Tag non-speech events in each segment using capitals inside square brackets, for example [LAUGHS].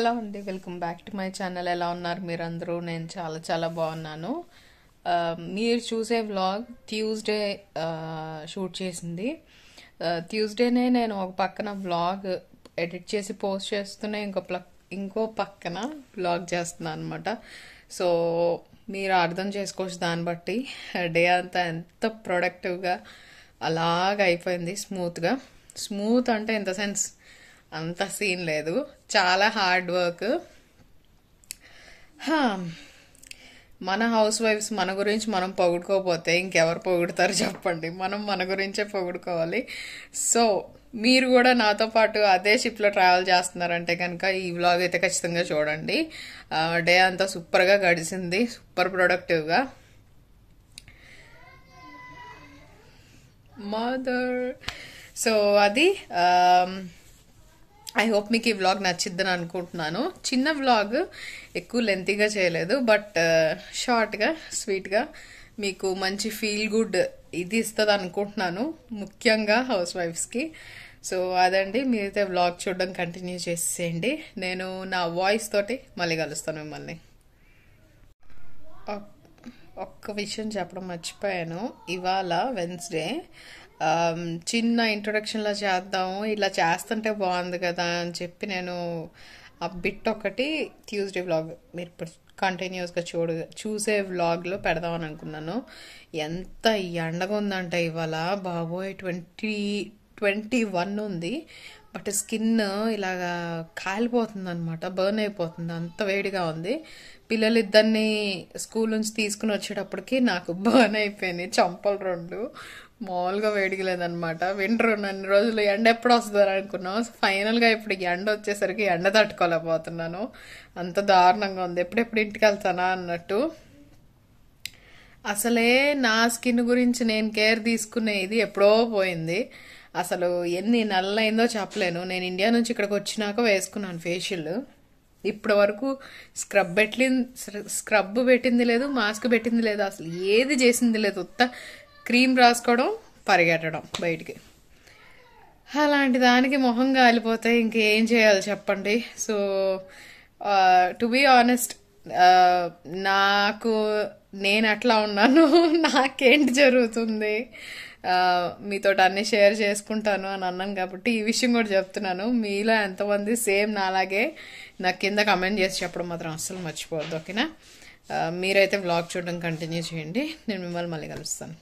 hello అండి welcome back to my channel ఎలా ఉన్నారు మీరందరూ నేను చాలా చాలా బాగున్నాను మీరు చూసే వ్లాగ్ ట్యూస్డే షూట్ చేసింది ట్యూస్డేనే నేను ఒక పక్కన వ్లాగ్ ఎడిట్ చేసి పోస్ట్ చేస్తూనే ఇంకో ఇంకో పక్కన వ్లాగ్ చేస్తున్నాను అనమాట సో మీరు అర్థం చేసుకోవచ్చు దాన్ని బట్టి డే అంతా ఎంత ప్రొడక్టివ్గా అలాగ అయిపోయింది స్మూత్గా స్మూత్ అంటే ఇన్ ద సెన్స్ అంత సీన్ లేదు చాలా హార్డ్ వర్క్ మన హౌస్ వైఫ్స్ మన గురించి మనం పొగుడుకోకపోతే ఇంకెవరు పొగుడుతారు చెప్పండి మనం మన గురించే పొగుడుకోవాలి సో మీరు కూడా నాతో పాటు అదే షిప్లో ట్రావెల్ చేస్తున్నారంటే కనుక ఈ వ్లాగ్ అయితే ఖచ్చితంగా చూడండి డే అంతా సూపర్గా గడిచింది సూపర్ ప్రొడక్టివ్గా మదర్ సో అది ఐ హోప్ మీకు ఈ వ్లాగ్ నచ్చిద్దని అనుకుంటున్నాను చిన్న వ్లాగ్ ఎక్కువ లెంతీగా చేయలేదు బట్ షార్ట్గా స్వీట్గా మీకు మంచి ఫీల్ గుడ్ ఇది ఇస్తుంది అనుకుంటున్నాను ముఖ్యంగా హౌస్ వైఫ్స్కి సో అదండి మీరైతే వ్లాగ్ చూడడం కంటిన్యూ చేసేయండి నేను నా వాయిస్ తోటి మళ్ళీ కలుస్తాను మిమ్మల్ని ఒక్క విషయం చెప్పడం మర్చిపోయాను ఇవాళ వెన్స్డే చిన్న ఇంట్రొడక్షన్లో చేద్దాము ఇలా చేస్తుంటే బాగుంది కదా అని చెప్పి నేను ఆ బిట్ ఒకటి ట్యూస్డే వ్లాగ్ మీరు ఇప్పుడు కంటిన్యూస్గా చూడ చూసే వ్లాగ్లో పెడదామని అనుకున్నాను ఎంత ఎండగా ఉందంట ఇవాళ బాబోయ్ ట్వంటీ ట్వంటీ వన్ ఉంది బట్ స్కిన్ ఇలాగా కాలిపోతుంది అనమాట బర్న్ అయిపోతుంది అంత వేడిగా ఉంది పిల్లలిద్దరిని స్కూల్ నుంచి తీసుకుని వచ్చేటప్పటికి నాకు బర్న్ అయిపోయింది చంపలు రెండు మామూలుగా వేడికి లేదనమాట వింటర్ అన్ని రోజులు ఎండ ఎప్పుడు వస్తుందని అనుకున్నాం ఫైనల్గా ఇప్పుడు ఎండ వచ్చేసరికి ఎండ తట్టుకోలేకపోతున్నాను అంత దారుణంగా ఉంది ఎప్పుడెప్పుడు ఇంటికి వెళ్తానా అన్నట్టు అసలే నా స్కిన్ గురించి నేను కేర్ తీసుకునేది ఎప్పుడో పోయింది అసలు ఎన్ని నెలలైందో చెప్పలేను నేను ఇండియా నుంచి ఇక్కడికి వచ్చినాక వేసుకున్నాను ఫేషియల్ ఇప్పటి వరకు స్క్రబ్ పెట్టింది స్క్రబ్ పెట్టింది లేదు మాస్క్ పెట్టింది లేదు అసలు ఏది చేసింది లేదు ఉత్త క్రీమ్ రాసుకోవడం పరిగెట్టడం బయటికి అలాంటి దానికి మొహం కాలిపోతే ఇంకేం చేయాలి చెప్పండి సో టు బీ ఆనెస్ట్ నాకు నేను అట్లా ఉన్నాను [LAUGHS] నాకేంటి జరుగుతుంది మీతో అన్నీ షేర్ చేసుకుంటాను అని అన్నాను కాబట్టి ఈ విషయం కూడా చెప్తున్నాను మీలో ఎంతమంది సేమ్ నాలాగే నా కింద కమెంట్ చేసి చెప్పడం మాత్రం అస్సలు మర్చిపోవద్దు ఓకేనా మీరైతే వ్లాగ్ చూడడం కంటిన్యూ చేయండి నేను మిమ్మల్ని మళ్ళీ కలుస్తాను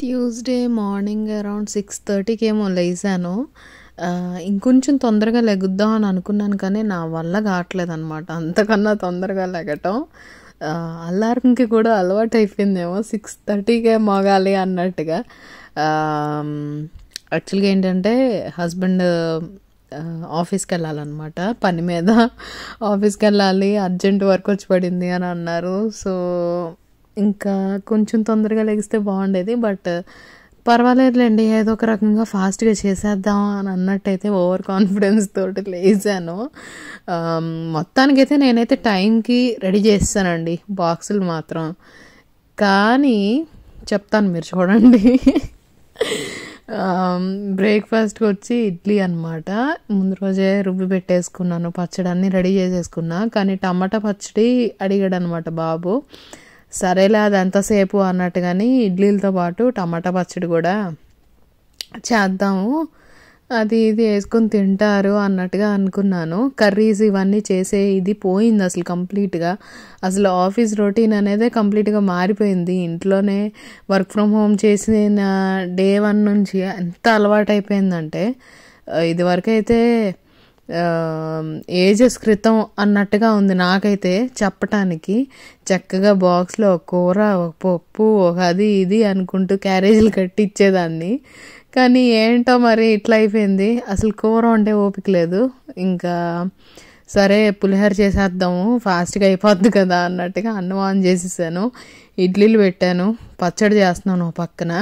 ట్యూస్డే మార్నింగ్ అరౌండ్ సిక్స్ థర్టీకి ఏమో లేచాను ఇంకొంచెం తొందరగా లెగుద్దాం అని అనుకున్నాను కానీ నా వల్ల కావట్లేదు అనమాట అంతకన్నా తొందరగా లెగటం అల్లారంకి కూడా అలవాటు అయిపోయిందేమో సిక్స్ థర్టీకే మోగాలి అన్నట్టుగా యాక్చువల్గా ఏంటంటే హస్బెండ్ ఆఫీస్కి వెళ్ళాలన్నమాట పని మీద ఆఫీస్కి వెళ్ళాలి అర్జెంట్ వర్క్ వచ్చి పడింది అని అన్నారు సో ఇంకా కొంచెం తొందరగా లెగిస్తే బాగుండేది బట్ పర్వాలేదులేండి ఏదో ఒక రకంగా ఫాస్ట్గా చేసేద్దాం అని అన్నట్టయితే ఓవర్ కాన్ఫిడెన్స్ తోటి లేచాను మొత్తానికైతే నేనైతే టైంకి రెడీ చేస్తానండి బాక్సులు మాత్రం కానీ చెప్తాను మీరు చూడండి బ్రేక్ఫాస్ట్కి వచ్చి ఇడ్లీ అనమాట ముందు రోజే రుబ్బి పెట్టేసుకున్నాను పచ్చడి అన్నీ రెడీ చేసేసుకున్నా కానీ టమాటా పచ్చడి అడిగాడు అనమాట బాబు సరేలే అది ఎంతసేపు అన్నట్టు కానీ ఇడ్లీలతో పాటు టమాటా పచ్చడి కూడా చేద్దాము అది ఇది వేసుకొని తింటారు అన్నట్టుగా అనుకున్నాను కర్రీస్ ఇవన్నీ చేసే ఇది పోయింది అసలు కంప్లీట్గా అసలు ఆఫీస్ రొటీన్ అనేది కంప్లీట్గా మారిపోయింది ఇంట్లోనే వర్క్ ఫ్రమ్ హోమ్ చేసిన డే వన్ నుంచి ఎంత అలవాటు అయిపోయిందంటే ఇదివరకైతే ఏజెస్ క్రితం అన్నట్టుగా ఉంది నాకైతే చెప్పటానికి చక్కగా బాక్స్లో ఒక కూర ఒక పప్పు ఒక అది ఇది అనుకుంటూ క్యారేజీలు కట్టించేదాన్ని కానీ ఏంటో మరి ఇట్లా అయిపోయింది అసలు కూర అంటే ఓపిక లేదు ఇంకా సరే పులిహోర చేసేద్దాము ఫాస్ట్గా అయిపోద్ది కదా అన్నట్టుగా అన్నం ఆన్ చేసేసాను ఇడ్లీలు పెట్టాను పచ్చడి చేస్తున్నాను పక్కన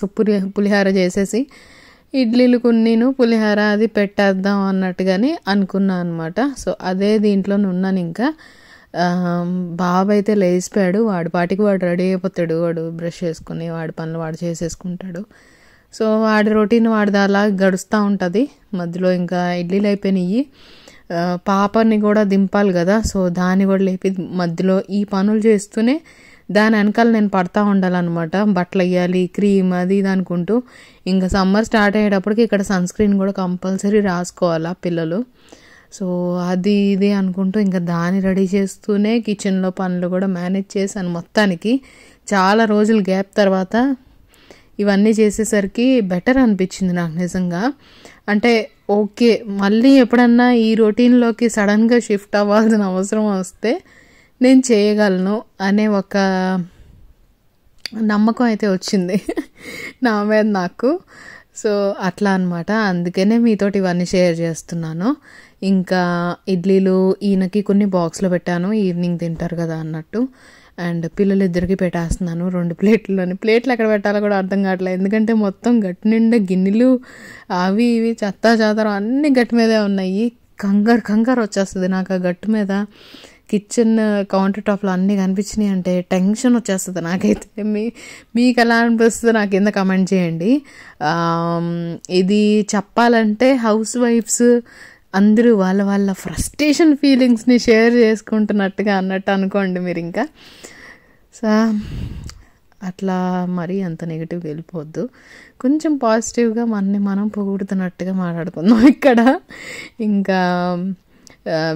సుప్పు పులిహోర చేసేసి ఇడ్లీలు కొన్నిను పులిహోర అది పెట్టేద్దాం అన్నట్టుగానే అనుకున్నా అనమాట సో అదే దీంట్లో ఉన్నాను ఇంకా బాబు అయితే లేచిపోయాడు వాడి పాటికి వాడు రెడీ అయిపోతాడు వాడు బ్రష్ చేసుకుని వాడి పనులు వాడు చేసేసుకుంటాడు సో వాడి రొటీన్ వాడిది అలా గడుస్తూ ఉంటుంది మధ్యలో ఇంకా ఇడ్లీలు అయిపోయినాయి పాపని కూడా దింపాలి కదా సో దాన్ని కూడా లేపి మధ్యలో ఈ పనులు చేస్తూనే దాని వెనకాల నేను పడతా ఉండాలన్నమాట బట్టలు వేయాలి క్రీమ్ అది ఇది అనుకుంటూ ఇంకా సమ్మర్ స్టార్ట్ అయ్యేటప్పటికి ఇక్కడ సన్ స్క్రీన్ కూడా కంపల్సరీ రాసుకోవాలా పిల్లలు సో అది ఇది అనుకుంటూ ఇంకా దాన్ని రెడీ చేస్తూనే కిచెన్లో పనులు కూడా మేనేజ్ చేశాను మొత్తానికి చాలా రోజులు గ్యాప్ తర్వాత ఇవన్నీ చేసేసరికి బెటర్ అనిపించింది నాకు నిజంగా అంటే ఓకే మళ్ళీ ఎప్పుడన్నా ఈ రొటీన్లోకి సడన్గా షిఫ్ట్ అవ్వాల్సిన అవసరం వస్తే నేను చేయగలను అనే ఒక నమ్మకం అయితే వచ్చింది [LAUGHS] నా మీద నాకు సో అట్లా అనమాట అందుకనే మీతోటి ఇవన్నీ షేర్ చేస్తున్నాను ఇంకా ఇడ్లీలు ఈయనకి కొన్ని బాక్స్లో పెట్టాను ఈవినింగ్ తింటారు కదా అన్నట్టు అండ్ పిల్లలు ఇద్దరికి పెట్టేస్తున్నాను రెండు ప్లేట్లని ప్లేట్లు ఎక్కడ పెట్టాలో కూడా అర్థం కావట్లేదు ఎందుకంటే మొత్తం గట్టి నిండా గిన్నెలు అవి ఇవి చెత్తా చేతరం అన్నీ గట్టి మీదే ఉన్నాయి కంగారు కంగారు వచ్చేస్తుంది నాకు ఆ గట్టు మీద కిచెన్ కౌంటర్ టాప్లో అన్నీ కనిపించినాయి అంటే టెన్షన్ వచ్చేస్తుంది నాకైతే మీ మీకు ఎలా అనిపిస్తుంది నాకు కింద కమెంట్ చేయండి ఇది చెప్పాలంటే హౌస్ వైఫ్స్ అందరూ వాళ్ళ వాళ్ళ ఫ్రస్ట్రేషన్ ఫీలింగ్స్ని షేర్ చేసుకుంటున్నట్టుగా అన్నట్టు అనుకోండి మీరు ఇంకా సో అట్లా మరి అంత నెగిటివ్గా వెళ్ళిపోవద్దు కొంచెం పాజిటివ్గా మనని మనం పొగుడుతున్నట్టుగా మాట్లాడుకుందాం [LAUGHS] ఇక్కడ ఇంకా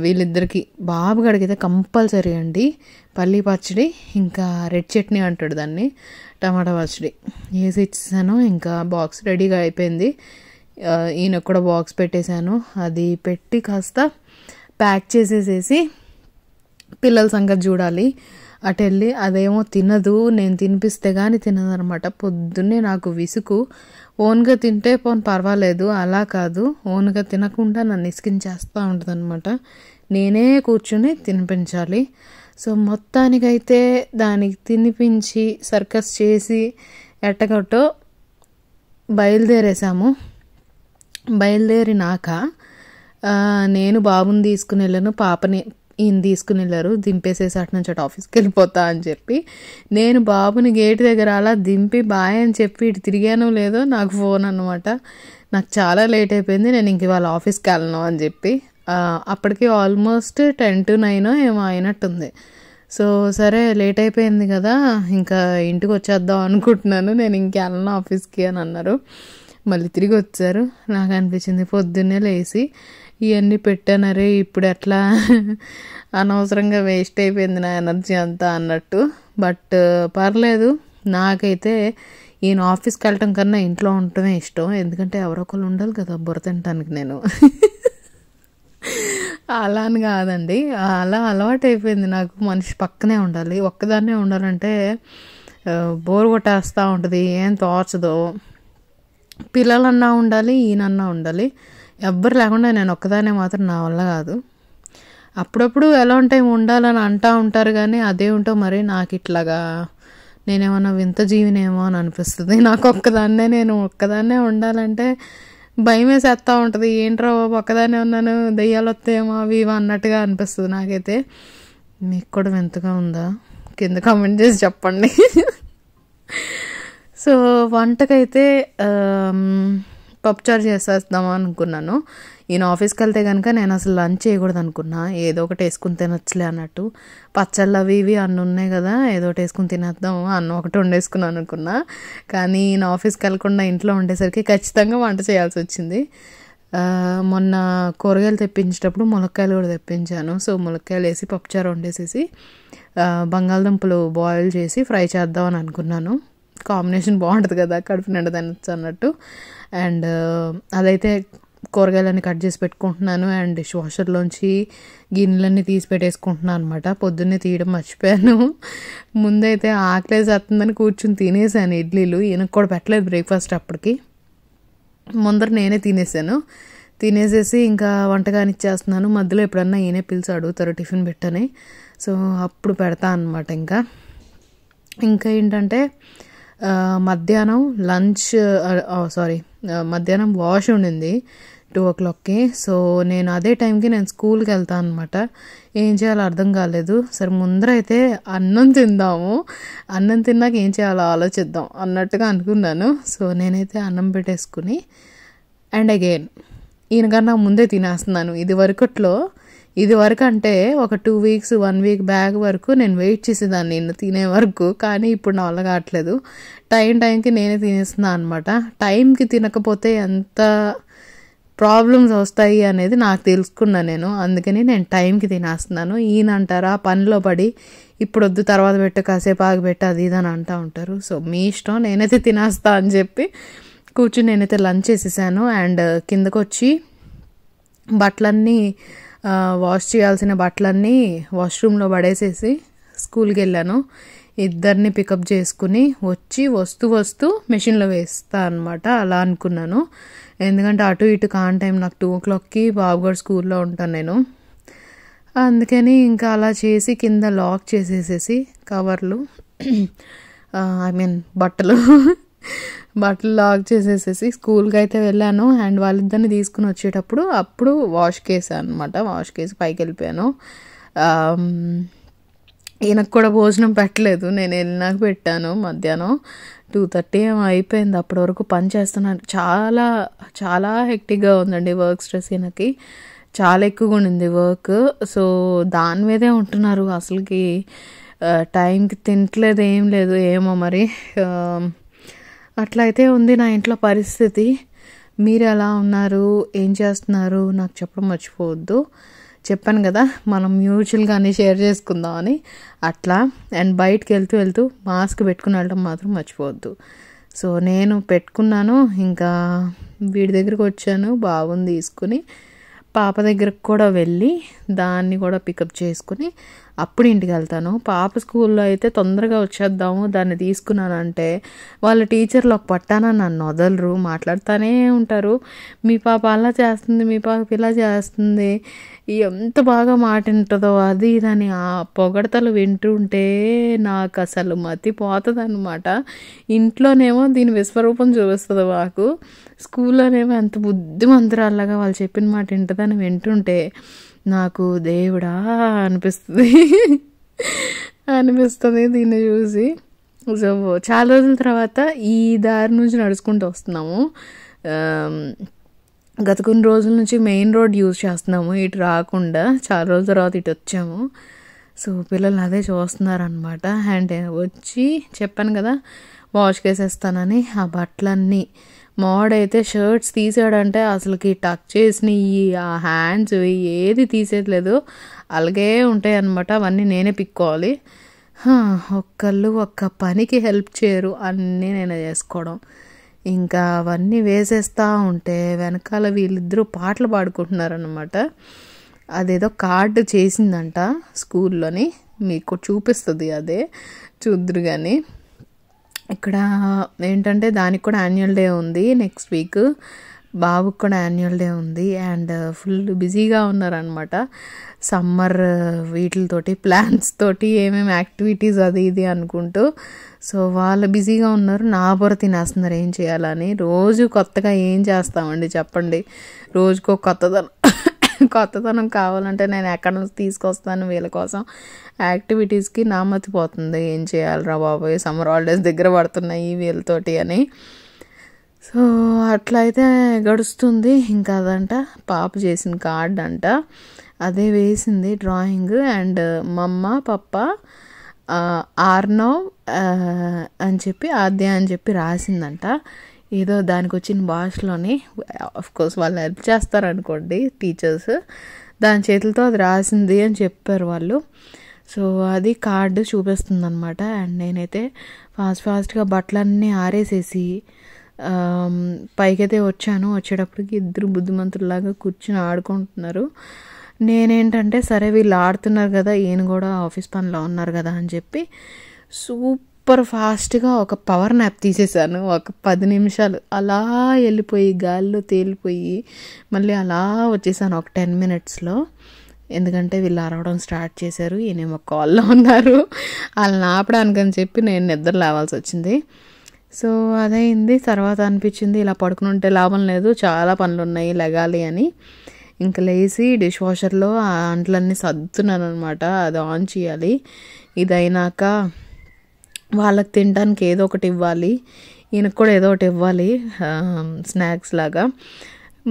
వీళ్ళిద్దరికి బాబు గడిగితే కంపల్సరీ అండి పల్లి పచ్చడి ఇంకా రెడ్ చట్నీ అంటాడు దాన్ని టమాటా పచ్చడి వేసి ఇచ్చేసాను ఇంకా బాక్స్ రెడీగా అయిపోయింది ఈయన కూడా బాక్స్ పెట్టేశాను అది పెట్టి కాస్త ప్యాక్ చేసేసేసి పిల్లల సంగతి చూడాలి అటు వెళ్ళి అదేమో తినదు నేను తినిపిస్తే కానీ తినదనమాట పొద్దున్నే నాకు విసుకు ఓన్గా తింటే పోను పర్వాలేదు అలా కాదు ఓన్గా తినకుండా నన్ను ఇసికించేస్తూ ఉంటుంది నేనే కూర్చుని తినిపించాలి సో మొత్తానికైతే దానికి తినిపించి సర్కస్ చేసి ఎట్టగొట్టో బయలుదేరేసాము బయలుదేరినాక నేను బాబుని తీసుకుని వెళ్ళాను పాపని ఈయన తీసుకుని వెళ్ళారు దింపేసేసి అటు నుంచి అటు ఆఫీస్కి వెళ్ళిపోతా అని చెప్పి నేను బాబుని గేట్ దగ్గర అలా దింపి బాయ్ అని చెప్పి ఇటు తిరిగానో లేదో నాకు ఫోన్ అనమాట నాకు చాలా లేట్ అయిపోయింది నేను ఇంక ఇవాళ ఆఫీస్కి వెళ్ళను అని చెప్పి అప్పటికి ఆల్మోస్ట్ టెన్ టు నైన్ ఏమో అయినట్టుంది సో సరే లేట్ అయిపోయింది కదా ఇంకా ఇంటికి వచ్చేద్దాం అనుకుంటున్నాను నేను ఇంకెళ్ళను ఆఫీస్కి అని అన్నారు మళ్ళీ తిరిగి వచ్చారు నాకు అనిపించింది పొద్దున్నే లేచి ఇవన్నీ పెట్టానరే ఇప్పుడు అట్లా అనవసరంగా వేస్ట్ అయిపోయింది నా ఎనర్జీ అంతా అన్నట్టు బట్ పర్లేదు నాకైతే ఈయన ఆఫీస్కి వెళ్ళటం కన్నా ఇంట్లో ఉండటమే ఇష్టం ఎందుకంటే ఎవరొకరు ఉండాలి కదా బుర్ర తినటానికి నేను అలా అని కాదండి అలా అలవాటు అయిపోయింది నాకు మనిషి పక్కనే ఉండాలి ఒక్కదాన్నే ఉండాలంటే బోర్ కొట్టేస్తూ ఉంటుంది ఏం తోచదు పిల్లలన్నా ఉండాలి ఈయనన్నా ఉండాలి ఎవ్వరు లేకుండా నేను ఒక్కదానే మాత్రం నా వల్ల కాదు అప్పుడప్పుడు ఎలా ఉంటాయి ఉండాలని అంటూ ఉంటారు కానీ అదే ఉంటావు మరి నాకు ఇట్లాగా నేనేమన్నా వింత జీవినేమో అని అనిపిస్తుంది [LAUGHS] నాకు ఒక్కదాన్నే నేను ఒక్కదాన్నే ఉండాలంటే భయం వేసేస్తూ ఉంటుంది ఏంట్రా బాబు ఒక్కదాన్నే ఉన్నాను దెయ్యాలు వస్తాయేమో అవి ఇవి అన్నట్టుగా అనిపిస్తుంది నాకైతే మీకు కూడా వింతగా ఉందా కింద కామెంట్ చేసి చెప్పండి [LAUGHS] సో వంటకైతే పప్పుచారు చేసేద్దాం అనుకున్నాను ఈయన ఆఫీస్కి వెళ్తే కనుక నేను అసలు లంచ్ చేయకూడదు అనుకున్నా ఏదో ఒకటి వేసుకుని తినొచ్చులే అన్నట్టు పచ్చళ్ళు అవి ఇవి అన్నీ ఉన్నాయి కదా ఏదో ఒకటి వేసుకుని తినేద్దాం అన్నం ఒకటి వండేసుకున్నాను అనుకున్నా కానీ ఈయన ఆఫీస్కి వెళ్ళకుండా ఇంట్లో ఉండేసరికి ఖచ్చితంగా వంట చేయాల్సి వచ్చింది మొన్న కూరగాయలు తెప్పించేటప్పుడు ములక్కాయలు కూడా తెప్పించాను సో ములక్కాయలు వేసి పప్పుచారు వండేసేసి బంగాళదుంపలు బాయిల్ చేసి ఫ్రై చేద్దామని అనుకున్నాను కాంబినేషన్ బాగుంటుంది కదా కడుపు నిండా తినచ్చు అన్నట్టు అండ్ uh, అదైతే కూరగాయలన్నీ కట్ చేసి పెట్టుకుంటున్నాను అండ్ డిష్ వాషర్లోంచి గిన్నెలన్నీ తీసి పెట్టేసుకుంటున్నాను అనమాట పొద్దున్నే తీయడం మర్చిపోయాను [LAUGHS] ముందైతే ఆకలేసి వస్తుందని కూర్చుని తినేసాను ఇడ్లీలు ఈయనకు కూడా పెట్టలేదు బ్రేక్ఫాస్ట్ అప్పటికి ముందర నేనే తినేసాను తినేసేసి ఇంకా వంటకాన్ని ఇచ్చేస్తున్నాను మధ్యలో ఎప్పుడన్నా ఈయనే పిలిచి అడుగుతారు టిఫిన్ పెట్టని సో అప్పుడు పెడతా అనమాట ఇంకా ఇంకా ఏంటంటే మధ్యాహ్నం లంచ్ సారీ మధ్యాహ్నం వాష్ ఉండింది టూ ఓ క్లాక్కి సో నేను అదే టైంకి నేను స్కూల్కి వెళ్తాను అనమాట ఏం చేయాలో అర్థం కాలేదు సరే ముందర అయితే అన్నం తిందాము అన్నం తిన్నాక ఏం చేయాలో ఆలోచిద్దాం అన్నట్టుగా అనుకున్నాను సో నేనైతే అన్నం పెట్టేసుకుని అండ్ అగైన్ ఈయనకన్నా ముందే తినేస్తున్నాను ఇది వరకట్లో ఇది వరకు అంటే ఒక two weeks one week back వరకు నేను వెయిట్ చేసేదాన్ని నిన్ను తినే వరకు కానీ ఇప్పుడు నా వల్ల కావట్లేదు టైం టైంకి నేనే తినేస్తున్నాను అనమాట టైంకి తినకపోతే ఎంత ప్రాబ్లమ్స్ వస్తాయి అనేది నాకు తెలుసుకున్నా నేను అందుకని నేను టైంకి తినేస్తున్నాను ఈయన అంటారా పనిలో పడి ఇప్పుడు వద్దు తర్వాత పెట్టు కాసేపు ఆగిపెట్టి అది ఇది అని అంటూ ఉంటారు సో మీ ఇష్టం నేనైతే తినేస్తా అని చెప్పి కూర్చుని నేనైతే లంచ్ చేసేసాను అండ్ కిందకొచ్చి బట్టలన్నీ వాష్ చేయాల్సిన బట్టలన్నీ వాష్రూమ్లో పడేసేసి స్కూల్కి వెళ్ళాను ఇద్దరిని పికప్ చేసుకుని వచ్చి వస్తూ వస్తూ మెషిన్లో వేస్తా అనమాట అలా అనుకున్నాను ఎందుకంటే అటు ఇటు కాని టైం నాకు టూ ఓ క్లాక్కి బాబుగారు స్కూల్లో ఉంటాను నేను అందుకని ఇంకా అలా చేసి కింద లాక్ చేసేసేసి కవర్లు [CLEARS THROAT] ఐ మీన్ బట్టలు బట్టలు లాక్ చేసేసేసి స్కూల్కి అయితే వెళ్ళాను అండ్ వాళ్ళిద్దరిని తీసుకుని వచ్చేటప్పుడు అప్పుడు వాష్ వేసాను అనమాట వాష్ వేసి పైకి వెళ్ళిపోయాను ఈయనకు కూడా భోజనం పెట్టలేదు నేను వెళ్ళినాక పెట్టాను మధ్యాహ్నం టూ థర్టీ ఏమో అయిపోయింది అప్పటి వరకు పని చేస్తున్నాను చాలా చాలా హెక్టిక్గా ఉందండి వర్క్ స్ట్రెస్ ఈయనకి చాలా ఎక్కువగా ఉండింది వర్క్ సో దాని మీదే ఉంటున్నారు అసలుకి టైంకి తింటలేదు ఏం లేదు ఏమో మరి అట్లయితే ఉంది నా ఇంట్లో పరిస్థితి మీరు ఎలా ఉన్నారు ఏం చేస్తున్నారు నాకు చెప్పడం మర్చిపోవద్దు చెప్పాను కదా మనం మ్యూచువల్గానే షేర్ చేసుకుందాం అని అట్లా అండ్ బయటకు వెళ్తూ వెళ్తూ మాస్క్ పెట్టుకుని వెళ్ళడం మాత్రం మర్చిపోవద్దు సో నేను పెట్టుకున్నాను ఇంకా వీడి దగ్గరికి వచ్చాను బాగుంది తీసుకుని పాప దగ్గరకు కూడా వెళ్ళి దాన్ని కూడా పికప్ చేసుకుని అప్పుడు ఇంటికి వెళ్తాను పాప స్కూల్లో అయితే తొందరగా వచ్చేద్దాము దాన్ని తీసుకున్నానంటే వాళ్ళ టీచర్లు ఒక పట్టాన నన్ను వదలరు మాట్లాడుతూనే ఉంటారు మీ పాప అలా చేస్తుంది మీ పాప ఇలా చేస్తుంది ఎంత బాగా మాట ఉంటుందో అది దాని ఆ పొగడతలు వింటుంటే నాకు అసలు మతి పోతుంది అనమాట ఇంట్లోనేమో దీని విశ్వరూపం చూపిస్తుంది మాకు స్కూల్లోనేమో ఎంత బుద్ధిమంతురాల్లాగా వాళ్ళు చెప్పిన మాట వింటుందని వింటుంటే నాకు దేవుడా అనిపిస్తుంది అనిపిస్తుంది దీన్ని చూసి సో చాలా రోజుల తర్వాత ఈ దారి నుంచి నడుచుకుంటూ వస్తున్నాము గత కొన్ని రోజుల నుంచి మెయిన్ రోడ్ యూజ్ చేస్తున్నాము ఇటు రాకుండా చాలా రోజుల తర్వాత ఇటు వచ్చాము సో పిల్లలు అదే చూస్తున్నారనమాట అండ్ వచ్చి చెప్పాను కదా వాష్ వేసేస్తానని ఆ బట్టలన్నీ మోడైతే షర్ట్స్ తీసాడంటే అసలుకి టచ్ చేసినవి ఆ హ్యాండ్స్ ఏది తీసేయట్లేదు అలాగే ఉంటాయి అనమాట అవన్నీ నేనే పిక్కోవాలి ఒక్కళ్ళు ఒక్క పనికి హెల్ప్ చేయరు అన్నీ నేను చేసుకోవడం ఇంకా అవన్నీ వేసేస్తూ ఉంటే వెనకాల వీళ్ళిద్దరూ పాటలు పాడుకుంటున్నారనమాట అదేదో కార్డు చేసిందంట స్కూల్లోని మీకు చూపిస్తుంది అదే చూద్దరు కానీ ఇక్కడ ఏంటంటే దానికి కూడా యాన్యువల్ డే ఉంది నెక్స్ట్ వీక్ బాబుకి కూడా యాన్యువల్ డే ఉంది అండ్ ఫుల్ బిజీగా ఉన్నారనమాట సమ్మర్ వీటితోటి ప్లాన్స్ తోటి ఏమేమి యాక్టివిటీస్ అది ఇది అనుకుంటూ సో వాళ్ళు బిజీగా ఉన్నారు నా బుర్ర తినేస్తున్నారు ఏం చేయాలని రోజు కొత్తగా ఏం చేస్తామండి చెప్పండి రోజుకో కొత్తదనం కొత్తదనం కావాలంటే నేను ఎక్కడ నుంచి తీసుకొస్తాను వీళ్ళ కోసం యాక్టివిటీస్కి నామతిపోతుంది ఏం చేయాలరా బాబోయ్ సమ్మర్ హాలిడేస్ దగ్గర పడుతున్నాయి వీళ్ళతోటి అని సో అట్లయితే గడుస్తుంది ఇంకా అదంట పాప చేసిన కార్డ్ అంట అదే వేసింది డ్రాయింగ్ అండ్ మమ్మ పప్ప ఆర్నో అని చెప్పి ఆద్య అని చెప్పి రాసిందంట ఏదో దానికి వచ్చిన భాషలోని కోర్స్ వాళ్ళు హెల్ప్ చేస్తారనుకోండి టీచర్స్ దాని చేతులతో అది రాసింది అని చెప్పారు వాళ్ళు సో అది కార్డు చూపిస్తుంది అనమాట అండ్ నేనైతే ఫాస్ట్ ఫాస్ట్గా బట్టలన్నీ ఆరేసేసి um, పైకైతే వచ్చాను వచ్చేటప్పటికి ఇద్దరు బుద్ధిమంతుల్లాగా కూర్చుని ఆడుకుంటున్నారు నేనేంటంటే సరే వీళ్ళు ఆడుతున్నారు కదా ఈయన కూడా ఆఫీస్ పనిలో ఉన్నారు కదా అని చెప్పి సూప్ సూపర్ ఫాస్ట్గా ఒక పవర్ నాప్ తీసేసాను ఒక పది నిమిషాలు అలా వెళ్ళిపోయి గాల్లో తేలిపోయి మళ్ళీ అలా వచ్చేసాను ఒక టెన్ మినిట్స్లో ఎందుకంటే వీళ్ళు అరవడం స్టార్ట్ చేశారు ఈయనేమో కాల్లో ఉన్నారు వాళ్ళని ఆపడానికని చెప్పి నేను నిద్ర లేవాల్సి వచ్చింది సో అదైంది తర్వాత అనిపించింది ఇలా పడుకుని ఉంటే లాభం లేదు చాలా పనులు ఉన్నాయి లెగాలి అని ఇంకా లేచి డిష్ వాషర్లో ఆ అంట్లన్నీ సర్దుతున్నాను అనమాట అది ఆన్ చేయాలి ఇదైనాక వాళ్ళకి తినడానికి ఏదో ఒకటి ఇవ్వాలి ఈయనకు కూడా ఏదో ఒకటి ఇవ్వాలి స్నాక్స్ లాగా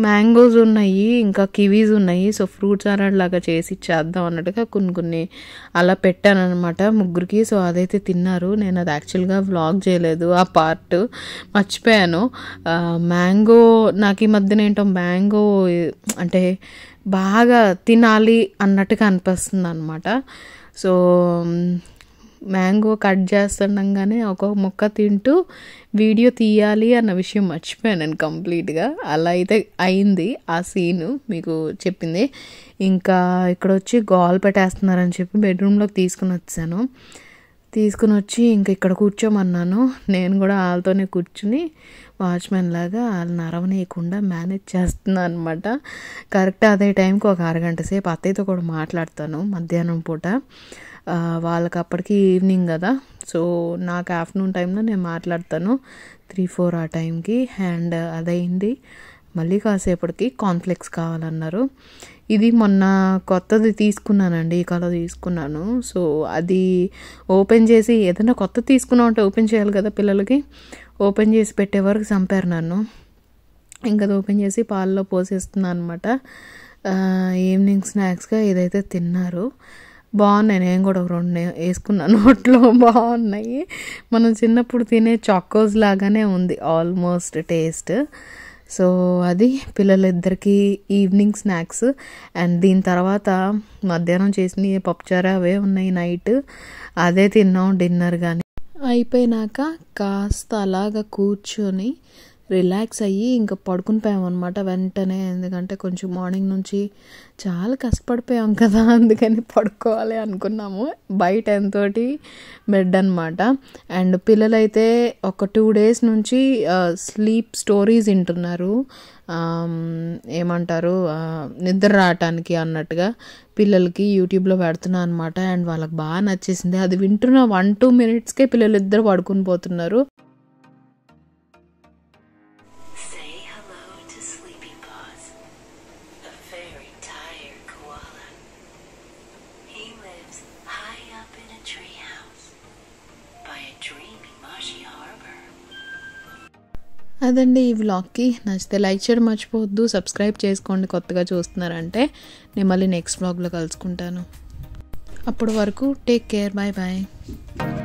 మ్యాంగోస్ ఉన్నాయి ఇంకా కివీస్ ఉన్నాయి సో ఫ్రూట్ సలాడ్ లాగా చేసి ఇచ్చేద్దాం అన్నట్టుగా కొన్ని కొన్ని అలా పెట్టాను అనమాట ముగ్గురికి సో అదైతే తిన్నారు నేను అది యాక్చువల్గా వ్లాగ్ చేయలేదు ఆ పార్ట్ మర్చిపోయాను మ్యాంగో నాకు ఈ మధ్యన ఏంటో మ్యాంగో అంటే బాగా తినాలి అన్నట్టుగా అనిపిస్తుంది అనమాట సో మ్యాంగో కట్ చేస్తుండగానే ఒక మొక్క తింటూ వీడియో తీయాలి అన్న విషయం మర్చిపోయాను నేను కంప్లీట్గా అలా అయితే అయింది ఆ సీను మీకు చెప్పింది ఇంకా ఇక్కడ వచ్చి గోల్ పెట్టేస్తున్నారని చెప్పి బెడ్రూమ్లోకి తీసుకుని వచ్చాను తీసుకుని వచ్చి ఇంకా ఇక్కడ కూర్చోమన్నాను నేను కూడా వాళ్ళతోనే కూర్చుని వాచ్మెన్ లాగా వాళ్ళు నరవనీయకుండా మేనేజ్ చేస్తున్నాను అనమాట కరెక్ట్ అదే టైంకి ఒక అరగంట సేపు అత్తయ్యతో కూడా మాట్లాడతాను మధ్యాహ్నం పూట వాళ్ళకి అప్పటికి ఈవినింగ్ కదా సో నాకు ఆఫ్టర్నూన్ టైంలో నేను మాట్లాడతాను త్రీ ఫోర్ ఆ టైంకి అండ్ uh, అదైంది మళ్ళీ కాసేపటికి కాన్ఫ్లెక్స్ కావాలన్నారు ఇది మొన్న కొత్తది తీసుకున్నానండి ఈ కాలో తీసుకున్నాను సో అది ఓపెన్ చేసి ఏదైనా కొత్త తీసుకున్నా ఉంటే ఓపెన్ చేయాలి కదా పిల్లలకి ఓపెన్ చేసి పెట్టే వరకు చంపారు నన్ను ఇంకా అది ఓపెన్ చేసి పాలలో పోసేస్తున్నాను అనమాట ఈవినింగ్ స్నాక్స్గా ఏదైతే తిన్నారు బాగున్నాయి నేను కూడా రెండు వేసుకున్నాను నోట్లో బాగున్నాయి మనం చిన్నప్పుడు తినే చాకోస్ లాగానే ఉంది ఆల్మోస్ట్ టేస్ట్ సో అది పిల్లలిద్దరికీ ఈవినింగ్ స్నాక్స్ అండ్ దీని తర్వాత మధ్యాహ్నం చేసిన పప్పుచార అవే ఉన్నాయి నైట్ అదే తిన్నాం డిన్నర్ కానీ అయిపోయినాక కాస్త అలాగ కూర్చొని రిలాక్స్ అయ్యి ఇంకా పడుకునిపోయామన్నమాట వెంటనే ఎందుకంటే కొంచెం మార్నింగ్ నుంచి చాలా కష్టపడిపోయాం కదా అందుకని పడుకోవాలి అనుకున్నాము బయట ఎంతో బెడ్ అనమాట అండ్ పిల్లలైతే ఒక టూ డేస్ నుంచి స్లీప్ స్టోరీస్ వింటున్నారు ఏమంటారు నిద్ర రావటానికి అన్నట్టుగా పిల్లలకి యూట్యూబ్లో పెడుతున్నా అనమాట అండ్ వాళ్ళకి బాగా నచ్చేసింది అది వింటున్న వన్ టూ మినిట్స్కే పిల్లలు ఇద్దరు పడుకుని పోతున్నారు అదండి ఈ వ్లాగ్కి నచ్చితే లైక్ చేయడం మర్చిపోవద్దు సబ్స్క్రైబ్ చేసుకోండి కొత్తగా చూస్తున్నారంటే నేను మళ్ళీ నెక్స్ట్ వ్లాగ్లో కలుసుకుంటాను అప్పటి వరకు టేక్ కేర్ బాయ్ బాయ్